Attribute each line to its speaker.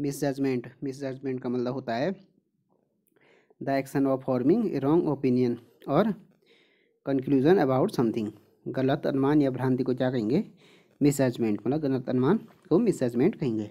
Speaker 1: miss judgement miss judgement का मतलब होता है the action of forming a wrong opinion और कंक्लूजन अबाउट समथिंग गलत अनुमान या भ्रांति को क्या कहेंगे मिस जजमेंट मतलब गलत अनुमान को मिस जजमेंट कहेंगे